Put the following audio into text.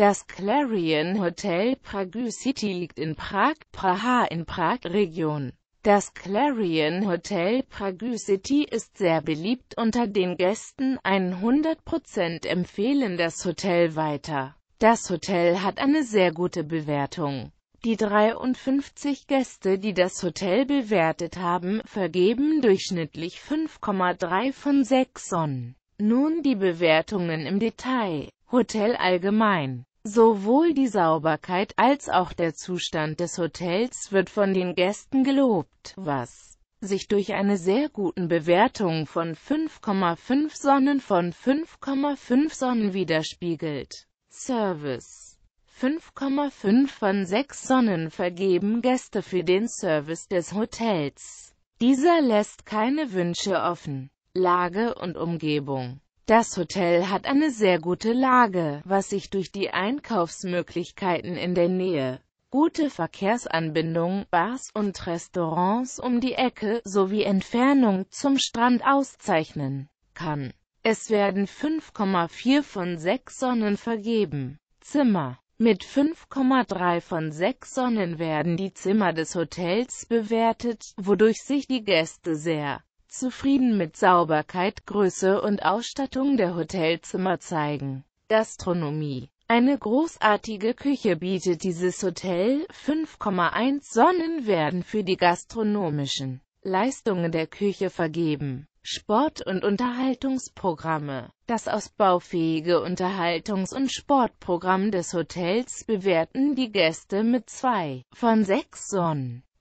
Das Clarion Hotel Prague City liegt in Prag, Praha in Prag Region. Das Clarion Hotel Prague City ist sehr beliebt unter den Gästen, 100% empfehlen das Hotel weiter. Das Hotel hat eine sehr gute Bewertung. Die 53 Gäste, die das Hotel bewertet haben, vergeben durchschnittlich 5,3 von 6 Sonnen. Nun die Bewertungen im Detail. Hotel allgemein Sowohl die Sauberkeit als auch der Zustand des Hotels wird von den Gästen gelobt, was sich durch eine sehr guten Bewertung von 5,5 Sonnen von 5,5 Sonnen widerspiegelt. Service 5,5 von 6 Sonnen vergeben Gäste für den Service des Hotels. Dieser lässt keine Wünsche offen. Lage und Umgebung das Hotel hat eine sehr gute Lage, was sich durch die Einkaufsmöglichkeiten in der Nähe, gute Verkehrsanbindung, Bars und Restaurants um die Ecke sowie Entfernung zum Strand auszeichnen kann. Es werden 5,4 von 6 Sonnen vergeben. Zimmer mit 5,3 von 6 Sonnen werden die Zimmer des Hotels bewertet, wodurch sich die Gäste sehr zufrieden mit Sauberkeit, Größe und Ausstattung der Hotelzimmer zeigen. Gastronomie eine großartige Küche bietet dieses Hotel, 5,1 Sonnen werden für die gastronomischen Leistungen der Küche vergeben. Sport- und Unterhaltungsprogramme Das ausbaufähige Unterhaltungs- und Sportprogramm des Hotels bewerten die Gäste mit 2 von 6 Sonnen.